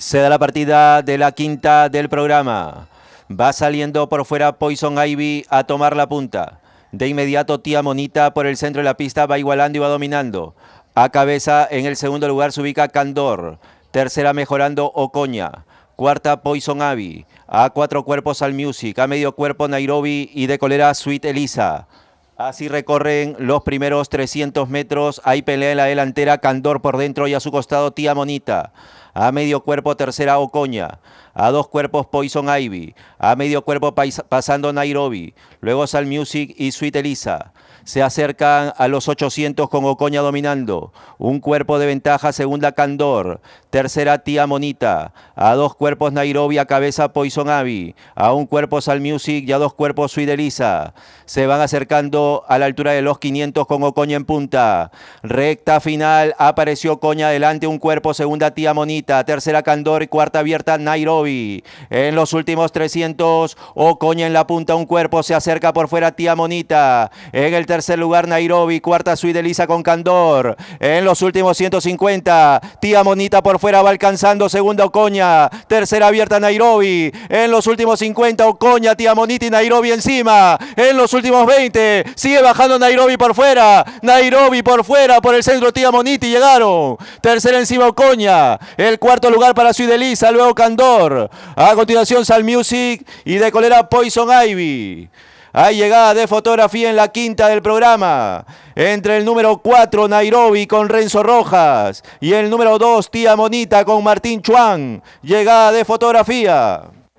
Se da la partida de la quinta del programa. Va saliendo por fuera Poison Ivy a tomar la punta. De inmediato Tía Monita por el centro de la pista va igualando y va dominando. A cabeza en el segundo lugar se ubica Candor. Tercera mejorando Ocoña. Cuarta Poison Ivy. A cuatro cuerpos al Music. A medio cuerpo Nairobi y de colera Sweet Elisa. Así recorren los primeros 300 metros. Hay pelea en la delantera. Candor por dentro y a su costado Tía Monita. A medio cuerpo tercera o coña a dos cuerpos Poison Ivy, a medio cuerpo pasando Nairobi, luego Sal Music y Sweet Elisa. Se acercan a los 800 con Ocoña dominando. Un cuerpo de ventaja, segunda Candor. Tercera Tía Monita. A dos cuerpos Nairobi, a cabeza Poison Ivy. A un cuerpo Sal Music y a dos cuerpos Sweet Elisa. Se van acercando a la altura de los 500 con Ocoña en punta. Recta final, apareció Ocoña adelante, un cuerpo, segunda Tía Monita. Tercera Candor y cuarta abierta Nairobi. En los últimos 300, Ocoña en la punta, un cuerpo se acerca por fuera Tía Monita. En el tercer lugar, Nairobi. Cuarta, Suideliza con Candor. En los últimos 150, Tía Monita por fuera va alcanzando. Segunda, Ocoña. Tercera, abierta Nairobi. En los últimos 50, Ocoña, Tía Monita y Nairobi encima. En los últimos 20, sigue bajando Nairobi por fuera. Nairobi por fuera, por el centro, Tía Monita y llegaron. Tercera encima Ocoña. El cuarto lugar para Suideliza, luego Candor. A continuación, Sal Music y de colera Poison Ivy. Hay llegada de fotografía en la quinta del programa. Entre el número 4, Nairobi, con Renzo Rojas. Y el número 2, Tía Monita, con Martín Chuan. Llegada de fotografía.